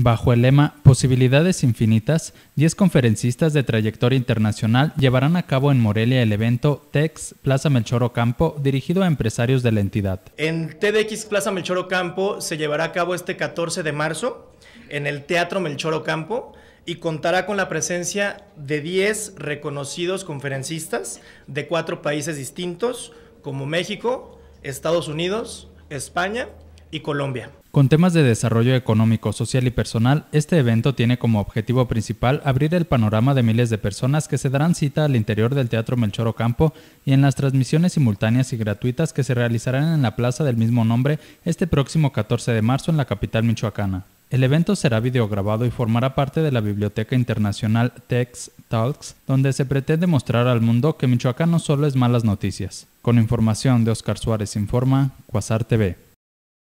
Bajo el lema Posibilidades Infinitas, 10 conferencistas de trayectoria internacional llevarán a cabo en Morelia el evento TEX Plaza Melchor Ocampo, dirigido a empresarios de la entidad. En TEDx Plaza Melchor Ocampo se llevará a cabo este 14 de marzo en el Teatro Melchor Ocampo y contará con la presencia de 10 reconocidos conferencistas de cuatro países distintos, como México, Estados Unidos, España y Colombia. Con temas de desarrollo económico, social y personal, este evento tiene como objetivo principal abrir el panorama de miles de personas que se darán cita al interior del Teatro Melchor Ocampo y en las transmisiones simultáneas y gratuitas que se realizarán en la plaza del mismo nombre este próximo 14 de marzo en la capital michoacana. El evento será videograbado y formará parte de la Biblioteca Internacional Tex Talks, donde se pretende mostrar al mundo que Michoacán no solo es malas noticias. Con información de Oscar Suárez Informa, Quasar TV.